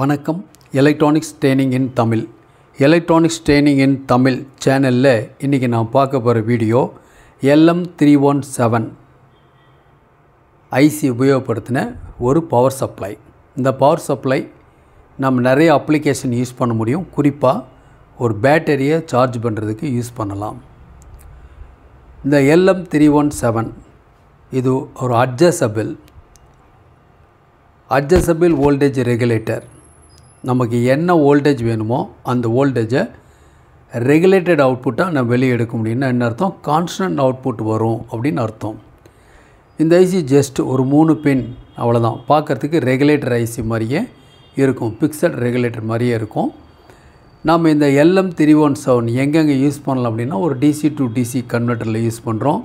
வணக்கம் electronics training in Tamil electronics training in Tamil சேனலில் இன்றைக்கி நான் பார்க்க போகிற video LM three one seven IC உபயோகப்படுத்தின ஒரு பவர் சப்ளை இந்த பவர் சப்ளை நம்ம நிறைய அப்ளிகேஷன் யூஸ் பண்ண முடியும் குறிப்பாக ஒரு பேட்டரியை சார்ஜ் பண்ணுறதுக்கு யூஸ் பண்ணலாம் இந்த எல்எம் த்ரீ ஒன் செவன் இது ஒரு அட்ஜஸ்டபிள் அட்ஜஸ்டபிள் வோல்டேஜ் ரெகுலேட்டர் நமக்கு என்ன வோல்டேஜ் வேணுமோ அந்த வோல்டேஜை ரெகுலேட்டட் அவுட்புட்டாக நம்ம வெளியே எடுக்க முடியும்னா என்ன அர்த்தம் கான்ஸ்டன்ட் அவுட்புட் வரும் அப்படின்னு அர்த்தம் இந்த ஐசி ஜஸ்ட் ஒரு மூணு பின் அவ்வளோதான் பார்க்குறதுக்கு ரெகுலேட்டர் ஐசி மாதிரியே இருக்கும் பிக்சட் ரெகுலேட்டர் மாதிரியே இருக்கும் நம்ம இந்த எல்எம் த்ரீ ஒன் செவன் எங்கெங்கே யூஸ் பண்ணலாம் அப்படின்னா ஒரு டிசி டு டிசி கன்வெர்ட்டரில் யூஸ் பண்ணுறோம்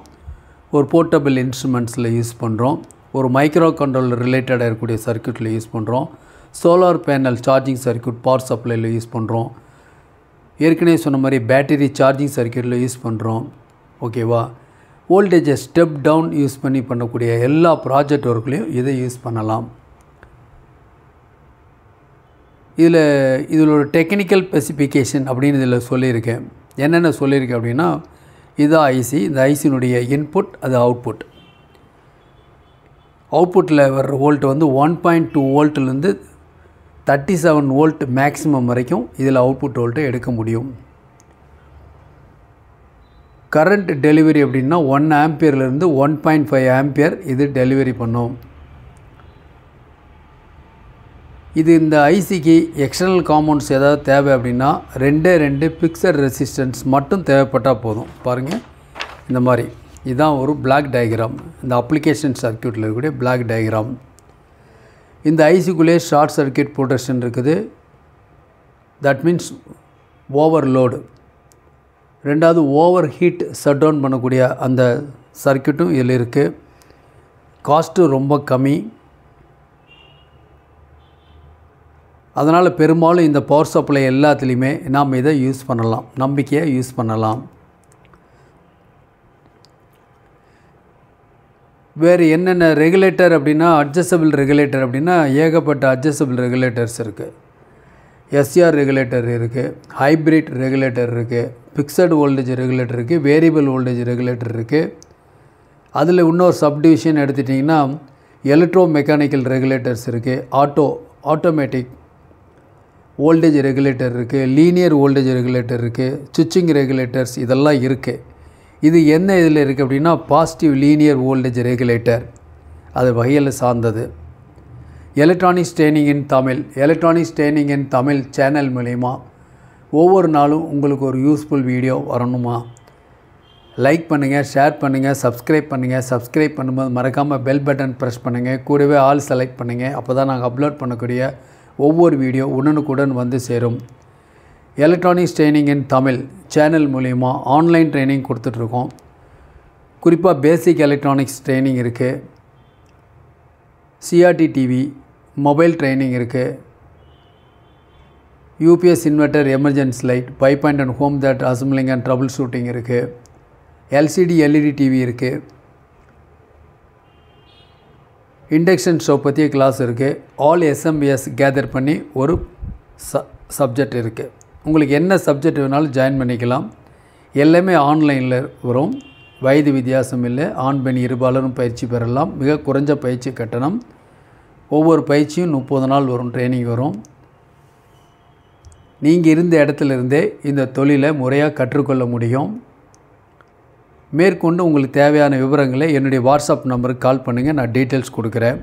ஒரு போர்ட்டபிள் இன்ஸ்ட்ருமெண்ட்ஸில் யூஸ் பண்ணுறோம் ஒரு மைக்ரோ கண்ட்ரோல் ரிலேட்டடாக இருக்கக்கூடிய சர்க்கியூட்டில் யூஸ் பண்ணுறோம் solar panel charging circuit power சப்ளையில் யூஸ் பண்ணுறோம் ஏற்கனவே சொன்ன மாதிரி பேட்டரி சார்ஜிங் சர்க்கியூட்டில் யூஸ் பண்ணுறோம் ஓகேவா வோல்டேஜை ஸ்டெப் டவுன் யூஸ் பண்ணி பண்ணக்கூடிய எல்லா ப்ராஜெக்ட் ஒர்க்லேயும் இதை யூஸ் பண்ணலாம் இதில் இதில் ஒரு டெக்னிக்கல் ஸ்பெசிஃபிகேஷன் அப்படின்னு இதில் சொல்லியிருக்கேன் என்னென்ன சொல்லியிருக்கேன் அப்படின்னா இதான் ஐசி இந்த ஐசினுடைய இன்புட் அது அவுட்புட் அவுட்புட்டில் வர்ற வோல்ட் வந்து ஒன் பாயிண்ட் டூ வோல்ட்லேருந்து தேர்ட்டி செவன் வோல்ட் மேக்ஸிமம் வரைக்கும் இதில் அவுட்புட் வோல்ட்டை எடுக்க முடியும் கரண்ட் டெலிவரி அப்படின்னா ஒன் ஆம்பியர்லேருந்து ஒன் பாயிண்ட் ஃபைவ் ஆம்பியர் இது டெலிவரி பண்ணும் இது இந்த ஐசிக்கு எக்ஸ்டர்னல் காம்பவுண்ட்ஸ் ஏதாவது தேவை அப்படின்னா ரெண்டே ரெண்டு பிக்சர் ரெசிஸ்டன்ஸ் மட்டும் தேவைப்பட்டால் போதும் பாருங்கள் இந்த மாதிரி இதுதான் ஒரு பிளாக் டயக்ராம் இந்த அப்ளிகேஷன் சர்க்கியூட்டில் இருக்கக்கூடிய பிளாக் டயக்ராம் இந்த ஐசிக்குள்ளே ஷார்ட் சர்க்கியூட் ப்ரொடெக்ஷன் இருக்குது தட் மீன்ஸ் ஓவர்லோடு ரெண்டாவது ஓவர் ஹீட் ஷட் டவுன் பண்ணக்கூடிய அந்த சர்க்கியூட்டும் இதில் இருக்குது காஸ்ட்டு ரொம்ப கம்மி அதனால் பெரும்பாலும் இந்த பவர் சப்ளை எல்லாத்துலேயுமே நாம் இதை யூஸ் பண்ணலாம் நம்பிக்கையை யூஸ் பண்ணலாம் வேறு என்னென்ன ரெகுலேட்டர் அப்படின்னா அட்ஜஸ்டபிள் ரெகுலேட்டர் அப்படின்னா ஏகப்பட்ட அட்ஜஸ்டபிள் ரெகுலேட்டர்ஸ் இருக்குது எஸ்ஆர் ரெகுலேட்டர் இருக்குது ஹைப்ரிட் ரெகுலேட்டர் இருக்குது ஃபிக்ஸட் வோல்டேஜ் ரெகுலேட்டர் இருக்குது வேரியபிள் வோல்டேஜ் ரெகுலேட்டர் இருக்குது அதில் இன்னொரு சப்டிவிஷன் எடுத்துட்டிங்கன்னா எலக்ட்ரோ மெக்கானிக்கல் ரெகுலேட்டர்ஸ் இருக்குது ஆட்டோ ஆட்டோமேட்டிக் வோல்டேஜ் ரெகுலேட்டர் இருக்குது லீனியர் வோல்டேஜ் ரெகுலேட்டர் இருக்குது சுவிட்சிங் ரெகுலேட்டர்ஸ் இதெல்லாம் இருக்குது இது என்ன இதில் இருக்குது அப்படின்னா பாசிட்டிவ் லீனியர் வோல்டேஜ் ரெகுலேட்டர் அது வகையில் சார்ந்தது electronic staining in Tamil electronic staining in Tamil channel மூலிமா ஒவ்வொரு நாளும் உங்களுக்கு ஒரு யூஸ்ஃபுல் வீடியோ வரணுமா லைக் பண்ணுங்கள் ஷேர் பண்ணுங்கள் சப்ஸ்கிரைப் பண்ணுங்கள் சப்ஸ்கிரைப் பண்ணும்போது மறக்காமல் பெல் பட்டன் ப்ரெஸ் பண்ணுங்கள் கூடவே ஆல் செலக்ட் பண்ணுங்கள் அப்போ தான் நாங்கள் அப்லோட் பண்ணக்கூடிய ஒவ்வொரு வீடியோ உடனுக்குடன் வந்து சேரும் electronics training in Tamil channel மூலிமா ஆன்லைன் ட்ரைனிங் கொடுத்துட்ருக்கோம் குறிப்பாக பேசிக் எலக்ட்ரானிக்ஸ் ட்ரைனிங் இருக்குது சிஆர்டி டிவி மொபைல் ட்ரைனிங் இருக்குது UPS inverter emergency light by point and home theatre assembling and troubleshooting இருக்குது எல்சிடி எல்இடி டிவி இருக்குது இண்டக்ஷன் ஷோ பற்றிய class இருக்குது all SMPS gather பண்ணி ஒரு ச சப்ஜெக்ட் இருக்குது உங்களுக்கு என்ன சப்ஜெக்ட் வேணாலும் ஜாயின் பண்ணிக்கலாம் எல்லாமே ஆன்லைனில் வரும் வயது வித்தியாசம் இல்லை ஆண் பெண் இருபாலரும் பயிற்சி பெறலாம் மிக குறைஞ்ச பயிற்சி கட்டணம் ஒவ்வொரு பயிற்சியும் முப்பது நாள் வரும் ட்ரைனிங் வரும் நீங்கள் இருந்த இடத்துலேருந்தே இந்த தொழிலை முறையாக கற்றுக்கொள்ள முடியும் மேற்கொண்டு உங்களுக்கு தேவையான விவரங்களை என்னுடைய வாட்ஸ்அப் நம்பருக்கு கால் பண்ணுங்கள் நான் டீட்டெயில்ஸ் கொடுக்குறேன்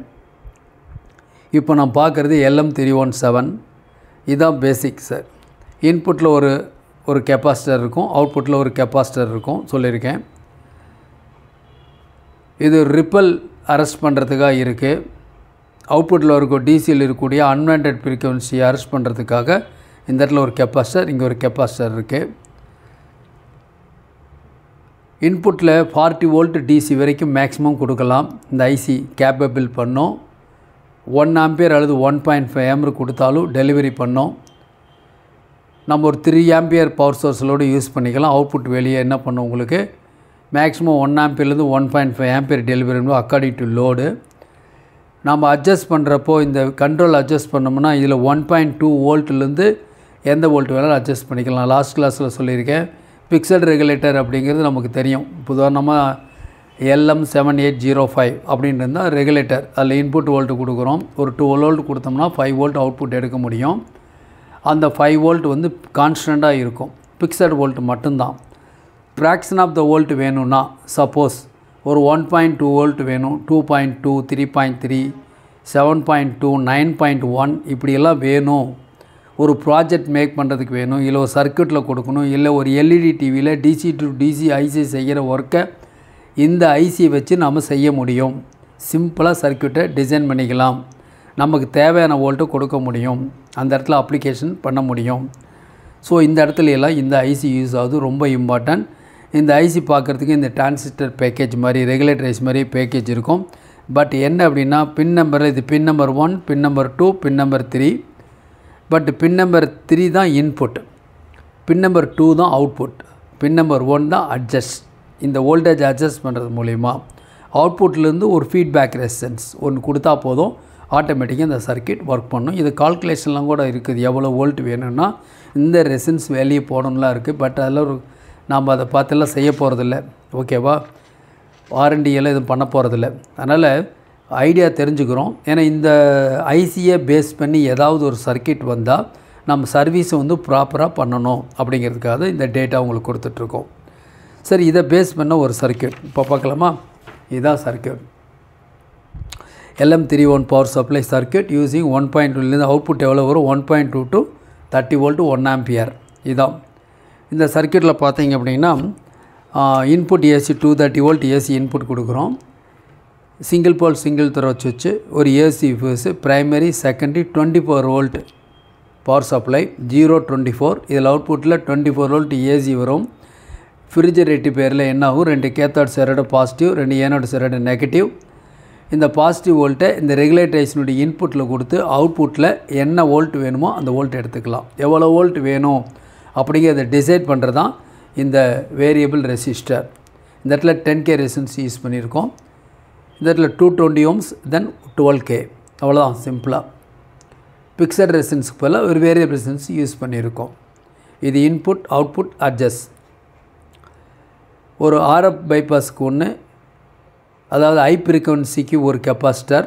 இப்போ நான் பார்க்குறது எல்எம் த்ரீ ஒன் செவன் இதுதான் பேசிக் சார் இன்புட்டில் ஒரு ஒரு கெப்பாசிட்டர் இருக்கும் அவுட்புட்டில் ஒரு கெப்பாசிட்டர் இருக்கும் சொல்லியிருக்கேன் இது ரிப்பல் அரெஸ்ட் பண்ணுறதுக்காக இருக்குது அவுட்புட்டில் இருக்க டிசியில் இருக்கக்கூடிய அன்வான்ட் ஃப்ரீக்குவன்சியை அரெஸ்ட் பண்ணுறதுக்காக இந்த இடத்துல ஒரு கெப்பாசிட்டர் இங்கே ஒரு கெப்பாசிட்டர் இருக்குது இன்புட்டில் ஃபார்ட்டி வோல்ட் டிசி வரைக்கும் மேக்ஸிமம் கொடுக்கலாம் இந்த ஐசி கேப்பபிள் பண்ணோம் ஒன் ஆம்பியர் அல்லது ஒன் பாயிண்ட் ஃபைவ் ஆம்பர் கொடுத்தாலும் டெலிவரி பண்ணோம் நம்ம ஒரு த்ரீ ஆம்பியர் பவர் சோர்ஸலோடு யூஸ் பண்ணிக்கலாம் அவுட்புட் வெளியே என்ன பண்ணும் உங்களுக்கு மேக்ஸிமம் ஒன் ஆம்பியர்லேருந்து one point five ampere delivery according to load நம்ம அட்ஜஸ்ட் பண்ணுறப்போ இந்த கண்ட்ரோல் அட்ஜஸ்ட் பண்ணோம்னா இதில் ஒன் பாயிண்ட் டூ வோல்ட்லேருந்து எந்த வோல்ட் வேணாலும் அட்ஜஸ்ட் பண்ணிக்கலாம் லாஸ்ட் கிளாஸில் சொல்லியிருக்கேன் பிக்சல் ரெகுலேட்டர் அப்படிங்கிறது நமக்கு தெரியும் உதாரணமாக LM seven eight zero five அப்படின்னு இருந்தால் ரெகுலேட்டர் அதில் இன்புட் வோல்ட்டு கொடுக்குறோம் ஒரு டூ வோல்ட் கொடுத்தோம்னா ஃபைவ் வோல்ட் அவுட்புட் எடுக்க முடியும் அந்த ஃபைவ் வோல்ட் வந்து கான்ஸ்டண்ட்டாக இருக்கும் ஃபிக்ஸட் வோல்ட் மட்டும்தான் ஃப்ராக்ஷன் ஆஃப் த வோல்ட் வேணும்னா சப்போஸ் ஒரு ஒன் பாயிண்ட் டூ வோல்ட் வேணும் two point two three point three seven point two nine point one இப்படியெல்லாம் வேணும் ஒரு ப்ராஜெக்ட் மேக் பண்ணுறதுக்கு வேணும் இல்லை ஒரு சர்க்கியூட்டில் கொடுக்கணும் இல்லை ஒரு எல்இடி டிவியில் டிசி டு டிசி ஐசி செய்கிற ஒர்க்கை இந்த ஐசி வச்சு நம்ம செய்ய முடியும் சிம்பிளாக சர்க்கியூட்டை டிசைன் பண்ணிக்கலாம் நமக்கு தேவையான வோல்ட்டு கொடுக்க முடியும் அந்த இடத்துல அப்ளிகேஷன் பண்ண முடியும் ஸோ இந்த இடத்துல எல்லாம் இந்த ஐசி யூஸ் ஆகுது ரொம்ப இம்பார்ட்டன்ட் இந்த ஐசி பார்க்குறதுக்கு இந்த டிரான்சிஸ்டர் பேக்கேஜ் மாதிரி ரெகுலேட்டரைஸ் மாதிரி பேக்கேஜ் இருக்கும் பட் என்ன அப்படின்னா பின் நம்பர் இது pin number one pin number two pin number three but pin number three தான் இன்புட் பின் நம்பர் டூ தான் அவுட்புட் பின் நம்பர் ஒன் தான் அட்ஜஸ்ட் இந்த ஓல்டேஜ் அட்ஜஸ்ட் பண்ணுறது மூலிமா அவுட்புட்லேருந்து ஒரு ஃபீட்பேக் ரெசன்ஸ் ஒன்று கொடுத்தா போதும் ஆட்டோமேட்டிக்காக இந்த சர்க்கியூட் ஒர்க் பண்ணும் இது கால்குலேஷன்லாம் கூட இருக்குது எவ்வளோ வோல்ட் வேணும்னா இந்த ரெசின்ஸ் வேல்யூ போடணும்லாம் இருக்குது பட் அதில் ஒரு நாம் அதை பார்த்துலாம் செய்ய போகிறதில்ல ஓகேவா வாரண்டியெல்லாம் எதுவும் பண்ண போகிறதில்ல அதனால் ஐடியா தெரிஞ்சுக்கிறோம் ஏன்னா இந்த ஐசியை பேஸ் பண்ணி ஏதாவது ஒரு சர்க்கியூட் வந்தால் நம்ம சர்வீஸை வந்து ப்ராப்பராக பண்ணணும் அப்படிங்கிறதுக்காக இந்த டேட்டா உங்களுக்கு கொடுத்துட்ருக்கோம் சரி இதை பேஸ் பண்ண ஒரு சர்க்கியூட் இப்போ பார்க்கலாமா இதுதான் circuit LM three one power supply circuit using one point டூலேருந்து அவுட்புட் எவ்வளோ வரும் one point two two thirty volt one ampere இதான் இந்த சர்க்கியூட்டில் பார்த்தீங்க அப்படின்னா input AC two thirty volt AC input கொடுக்குறோம் சிங்கிள் போல் சிங்கிள் த்ரோ வச்சு ஒரு AC fuse primary secondary twenty four volt power supply zero twenty four இதில் அவுட்புட்டில் டுவெண்ட்டி ஃபோர் வோல்ட் ஏசி வரும் ஃப்ரிட்ஜ் ரெட்டி பேரில் என்ன ஆகும் ரெண்டு கேத்தோட சைரோட பாசிட்டிவ் ரெண்டு ஏனோட சைரோட நெகட்டிவ் இந்த பாசிட்டிவ் வோல்ட்டை இந்த ரெகுலேட்டேஷனுடைய இன்புட்டில் கொடுத்து அவுட்புட்டில் என்ன வோல்ட் வேணுமோ அந்த வோல்ட் எடுத்துக்கலாம் எவ்வளோ வோல்ட் வேணும் அப்படிங்கிறத டிசைட் பண்ணுறது தான் இந்த வேரியபிள் ரெசிஸ்டர் இந்த இடத்துல டென் கே ரெசிஸ்டன்ஸ் யூஸ் பண்ணியிருக்கோம் இந்த இடத்துல two twenty ohms then twelve K அவ்வளோதான் சிம்பிளாக பிக்சட் ரெசிஸ்டன்ஸுக்கு பதில் ஒரு வேரியபிள் ரெசிஸ்டன்ஸ் யூஸ் பண்ணியிருக்கோம் இது இன்புட் அவுட்புட் அட்ஜஸ்ட் ஒரு ஆர்எஃப் பைபாஸ்க்கு ஒன்று அதாவது ஹை ஃப்ரீக்குவன்சிக்கு ஒரு கெப்பாசிட்டர்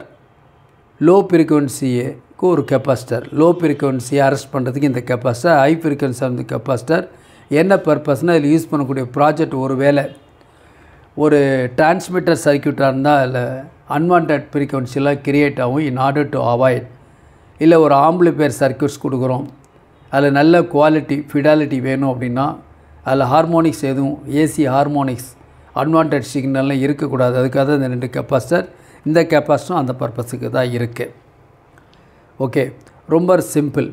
லோ ஃப்ரீக்குவன்சிக்கு ஒரு கெப்பாசிட்டர் லோ ஃப்ரீக்குவன்சியை அரெஸ்ட் பண்ணுறதுக்கு இந்த கெப்பாசிட்டர் ஹை ஃப்ரீக்குவன்சி அந்த கெப்பாசிட்டர் என்ன பர்பஸ்னால் இதில் யூஸ் பண்ணக்கூடிய ப்ராஜெக்ட் ஒரு வேலை ஒரு டிரான்ஸ்மிட்டர் சர்க்கியூட்டாக இருந்தால் அதில் அன்வான்ட் ஃப்ரீக்குவன்சிலாம் க்ரியேட் ஆகும் இன் ஆர்டர் டு அவாய்ட் இல்லை ஒரு பேர் சர்க்கியூட்ஸ் கொடுக்குறோம் அதில் நல்ல குவாலிட்டி ஃபிடாலிட்டி வேணும் அப்படின்னா அதில் ஹார்மோனிக்ஸ் எதுவும் ஏசி ஹார்மோனிக்ஸ் அன்வான்ட் சிக்னல்லாம் இருக்கக்கூடாது அதுக்காக இந்த ரெண்டு கெப்பாசிட்டர் இந்த கெப்பாசிட்டரும் அந்த பர்பஸுக்கு தான் இருக்குது ஓகே ரொம்ப சிம்பிள்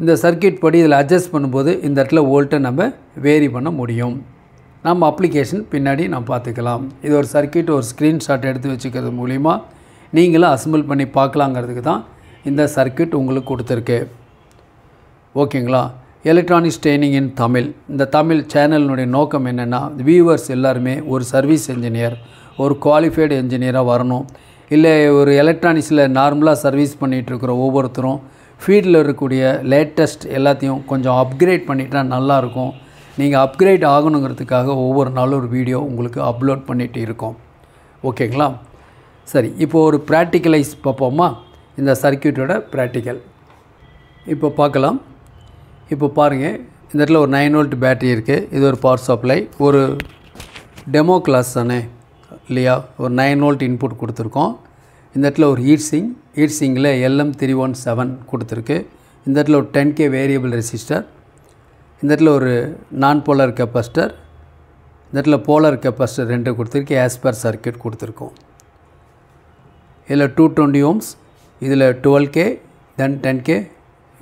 இந்த சர்க்கியூட் படி இதில் அட்ஜஸ்ட் பண்ணும்போது இந்த இடத்துல ஓல்ட்டை நம்ம வேரி பண்ண முடியும் நம்ம அப்ளிகேஷன் பின்னாடி நான் பார்த்துக்கலாம் இது ஒரு சர்க்கியூட் ஒரு ஸ்க்ரீன்ஷாட் எடுத்து வச்சுக்கிறது மூலிமா நீங்களும் அசம்பிள் பண்ணி பார்க்கலாங்கிறதுக்கு தான் இந்த சர்க்கியூட் உங்களுக்கு கொடுத்துருக்கு ஓகேங்களா எலக்ட்ரானிக் ஸ்டெய்னிங் இன் தமிழ் இந்த தமிழ் சேனலினுடைய நோக்கம் என்னென்னா வியூவர்ஸ் எல்லாருமே ஒரு சர்வீஸ் என்ஜினியர் ஒரு குவாலிஃபைடு என்ஜினியராக வரணும் இல்லை ஒரு எலக்ட்ரானிக்ஸில் நார்மலாக சர்வீஸ் பண்ணிகிட்ருக்கிற ஒவ்வொருத்தரும் ஃபீல்டில் இருக்கக்கூடிய லேட்டஸ்ட் எல்லாத்தையும் கொஞ்சம் அப்கிரேட் பண்ணிட்டா நல்லாயிருக்கும் நீங்கள் அப்கிரேட் ஆகணுங்கிறதுக்காக ஒவ்வொரு நாளும் ஒரு வீடியோ உங்களுக்கு அப்லோட் பண்ணிகிட்டு இருக்கோம் ஓகேங்களா சரி இப்போது ஒரு ப்ராக்டிக்கலைஸ் பார்ப்போமா இந்த சர்க்கியூட்டோட ப்ராக்டிக்கல் இப்போ பார்க்கலாம் இப்போ பாருங்கள் இந்த இடத்துல ஒரு நைன் வோல்ட் பேட்டரி இருக்குது இது ஒரு பவர் சப்ளை ஒரு டெமோ கிளாஸ் தானே இல்லையா ஒரு நைன் வோல்ட் இன்புட் கொடுத்துருக்கோம் இந்த இடத்துல ஒரு ஹீட் சிங் ஹீட் சிங்கில் எல்எம் த்ரீ ஒன் செவன் கொடுத்துருக்கு இந்த இடத்துல ஒரு டென் கே வேரியபிள் ரெசிஸ்டர் இந்த இடத்துல ஒரு நான் போலர் கெப்பாசிட்டர் இந்த இடத்துல போலர் கெப்பாசிட்டர் ரெண்டு கொடுத்துருக்கு ஆஸ் பர் சர்க்கியூட் கொடுத்துருக்கோம் இதில் டூ டுவெண்ட்டி ஓம்ஸ் இதில் twelve K then ten K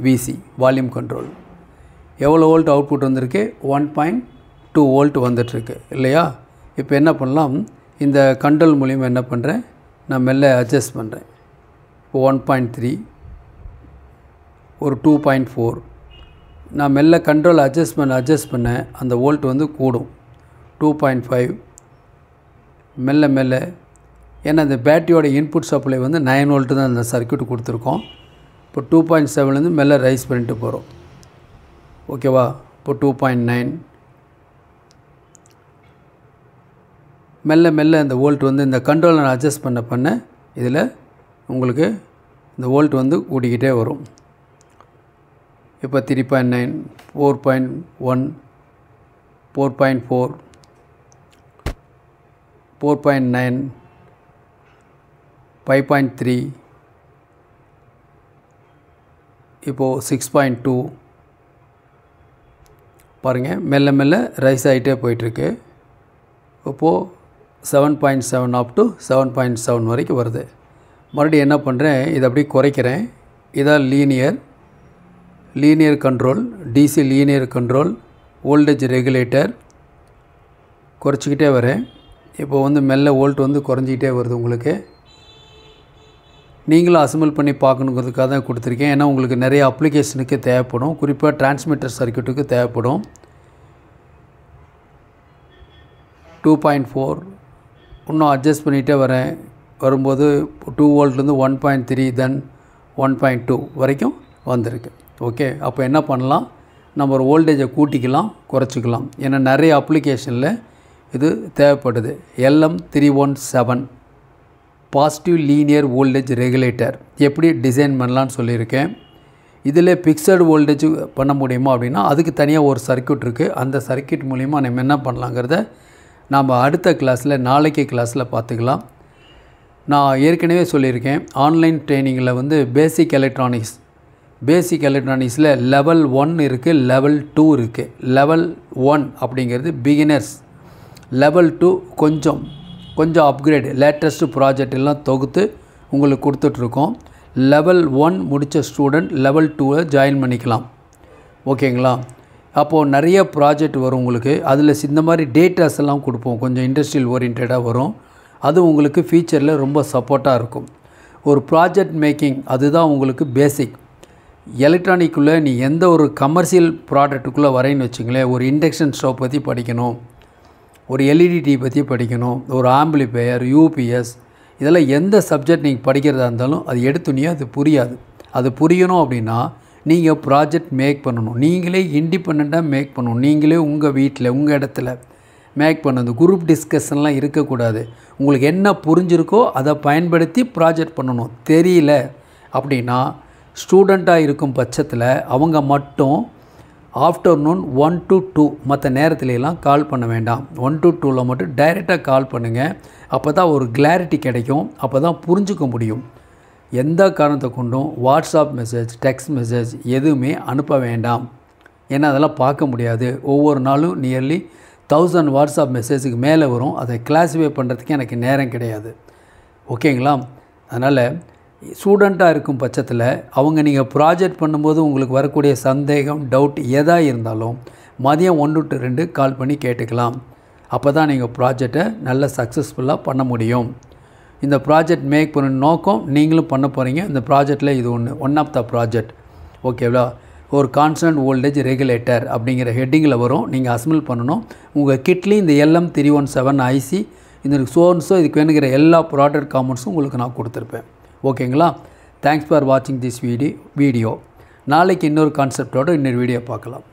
VC volume control எவ்வளோ வோல்ட் அவுட்புட் வந்திருக்கு ஒன் பாயிண்ட் டூ வோல்ட் வந்துட்டுருக்கு இல்லையா இப்போ என்ன பண்ணலாம் இந்த கண்ட்ரோல் மூலியமாக என்ன பண்ணுறேன் நான் மெல்ல அட்ஜஸ்ட் பண்ணுறேன் இப்போ ஒன் பாயிண்ட் த்ரீ ஒரு டூ பாயிண்ட் ஃபோர் நான் மெல்ல கண்ட்ரோல் அட்ஜஸ்ட் பண்ண அட்ஜஸ்ட் பண்ணேன் அந்த வோல்ட் வந்து கூடும் டூ பாயிண்ட் ஃபைவ் மெல்ல மெல்ல ஏன்னா அந்த பேட்டரியோட இன்புட் சப்ளை வந்து நைன் வோல்ட்டு தான் அந்த சர்க்கியூட் கொடுத்துருக்கோம் இப்போ டூ பாயிண்ட் செவன்லேருந்து மெல்ல ரைஸ் பண்ணிட்டு போகிறோம் ஓகேவா இப்போ டூ பாயிண்ட் நைன் மெல்ல மெல்ல இந்த வோல்ட் வந்து இந்த கண்ட்ரோலர் அட்ஜஸ்ட் பண்ண பண்ண இதில் உங்களுக்கு இந்த வோல்ட் வந்து கூட்டிக்கிட்டே வரும் இப்போ three point nine four point one four point four four point nine five point three இப்போது சிக்ஸ் பாயிண்ட் டூ பாருங்கள் மெல்ல மெல்ல ரைஸ் ஆகிட்டே போயிட்டுருக்கு இப்போது seven point seven up to seven point seven வரைக்கும் வருது மறுபடியும் என்ன பண்ணுறேன் இதை அப்படியே குறைக்கிறேன் இதான் linear linear control DC linear control voltage regulator குறைச்சிக்கிட்டே வரேன் இப்போது வந்து மெல்ல வோல்ட் வந்து குறைஞ்சிக்கிட்டே வருது உங்களுக்கு நீங்களும் அசம்பிள் பண்ணி பார்க்கணுங்கிறதுக்காக தான் கொடுத்துருக்கேன் ஏன்னா உங்களுக்கு நிறைய அப்ளிகேஷனுக்கு தேவைப்படும் குறிப்பாக டிரான்ஸ்மிட்டர் சர்க்கியூட்டுக்கு தேவைப்படும் டூ பாயிண்ட் ஃபோர் இன்னும் அட்ஜஸ்ட் பண்ணிகிட்டே வரேன் வரும்போது டூ வோல்ட்லேருந்து one point three then one point two வரைக்கும் வந்திருக்கு ஓகே அப்போ என்ன பண்ணலாம் நம்ம ஒரு வோல்டேஜை கூட்டிக்கலாம் குறைச்சிக்கலாம் ஏன்னா நிறைய அப்ளிகேஷனில் இது தேவைப்படுது LM three one seven positive linear voltage regulator எப்படி டிசைன் பண்ணலான்னு சொல்லியிருக்கேன் இதில் பிக்சடு வோல்டேஜ் பண்ண முடியுமா அப்படின்னா அதுக்கு தனியாக ஒரு சர்க்கியூட் இருக்குது அந்த சர்க்கியூட் மூலிமா நம்ம என்ன பண்ணலாங்கிறத நாம் அடுத்த கிளாஸில் நாளைக்கு கிளாஸில் பார்த்துக்கலாம் நான் ஏற்கனவே சொல்லியிருக்கேன் ஆன்லைன் ட்ரைனிங்கில் வந்து பேசிக் எலக்ட்ரானிக்ஸ் பேசிக் எலக்ட்ரானிக்ஸில் லெவல் ஒன் இருக்குது லெவல் டூ இருக்குது லெவல் ஒன் அப்படிங்கிறது பிகினர்ஸ் லெவல் டூ கொஞ்சம் கொஞ்சம் அப்கிரேட் லேட்டஸ்ட்டு ப்ராஜெக்ட் எல்லாம் தொகுத்து உங்களுக்கு கொடுத்துட்ருக்கோம் லெவல் ஒன் முடித்த ஸ்டூடெண்ட் லெவல் டூவில் ஜாயின் பண்ணிக்கலாம் ஓகேங்களா அப்போது நிறைய ப்ராஜெக்ட் வரும் உங்களுக்கு அதில் இந்த மாதிரி டேட்டாஸ் எல்லாம் கொடுப்போம் கொஞ்சம் இண்டஸ்ட்ரியல் ஓரியன்டாக வரும் அது உங்களுக்கு ஃபியூச்சரில் ரொம்ப சப்போர்ட்டாக இருக்கும் ஒரு ப்ராஜெக்ட் மேக்கிங் அதுதான் உங்களுக்கு பேசிக் எலக்ட்ரானிக்குள்ளே நீ எந்த ஒரு கமர்ஷியல் ப்ராடக்ட்டுக்குள்ளே வரேன்னு வச்சுங்களேன் ஒரு இண்டக்ஷன் ஸ்டவ் பற்றி படிக்கணும் ஒரு டிவி e பற்றி படிக்கணும் ஒரு ஆம்பிளிஃபையர் யூபிஎஸ் இதெல்லாம் எந்த சப்ஜெக்ட் நீங்கள் படிக்கிறதா இருந்தாலும் அது எடுத்துனியோ அது புரியாது அது புரியணும் அப்படின்னா நீங்கள் ப்ராஜெக்ட் மேக் பண்ணணும் நீங்களே இண்டிபெண்ட்டாக மேக் பண்ணணும் நீங்களே உங்கள் வீட்டில் உங்கள் இடத்துல மேக் பண்ணது குரூப் டிஸ்கஷன்லாம் இருக்கக்கூடாது உங்களுக்கு என்ன புரிஞ்சிருக்கோ அதை பயன்படுத்தி ப்ராஜெக்ட் பண்ணணும் தெரியல அப்படின்னா ஸ்டூடெண்ட்டாக இருக்கும் பட்சத்தில் அவங்க மட்டும் ஆஃப்டர்நூன் ஒன் டு டூ மற்ற நேரத்துலலாம் கால் பண்ண வேண்டாம் ஒன் டு டூவில் மட்டும் டைரெக்டாக கால் பண்ணுங்கள் அப்போ தான் ஒரு கிளாரிட்டி கிடைக்கும் அப்போ தான் புரிஞ்சுக்க முடியும் எந்த காரணத்தை கொண்டும் வாட்ஸ்அப் மெசேஜ் டெக்ஸ்ட் மெசேஜ் எதுவுமே அனுப்ப வேண்டாம் ஏன்னா அதெல்லாம் பார்க்க முடியாது ஒவ்வொரு நாளும் நியர்லி தௌசண்ட் வாட்ஸ்அப் மெசேஜுக்கு மேலே வரும் அதை கிளாஸிஃபை பண்ணுறதுக்கு எனக்கு நேரம் கிடையாது ஓகேங்களா அதனால் ஸ்டூடெண்ட்டாக இருக்கும் பட்சத்தில் அவங்க நீங்கள் ப்ராஜெக்ட் பண்ணும்போது உங்களுக்கு வரக்கூடிய சந்தேகம் டவுட் எதாக இருந்தாலும் மதியம் ஒன்று டு ரெண்டு கால் பண்ணி கேட்டுக்கலாம் அப்போ தான் நீங்கள் ப்ராஜெக்டை நல்ல சக்ஸஸ்ஃபுல்லாக பண்ண முடியும் இந்த ப்ராஜெக்ட் மேக் பண்ண நோக்கம் நீங்களும் பண்ண போகிறீங்க இந்த ப்ராஜெக்டில் இது ஒன்று ஒன் ஆஃப் த ப்ராஜெக்ட் ஓகேவா ஒரு கான்ஸ்டன்ட் ஓல்டேஜ் ரெகுலேட்டர் அப்படிங்கிற ஹெட்டிங்கில் வரும் நீங்கள் அசம்பிள் பண்ணணும் உங்கள் கிட்லேயும் இந்த LM three one seven IC இந்த சோன்ஸோ இதுக்கு வேணுங்கிற எல்லா ப்ராடக்ட் காமெண்ட்ஸும் உங்களுக்கு நான் கொடுத்துருப்பேன் ஓகேங்களா தேங்க்ஸ் ஃபார் வாட்சிங் திஸ் வீடியோ வீடியோ நாளைக்கு இன்னொரு கான்செப்டோடு இன்னொரு வீடியோ பார்க்கலாம்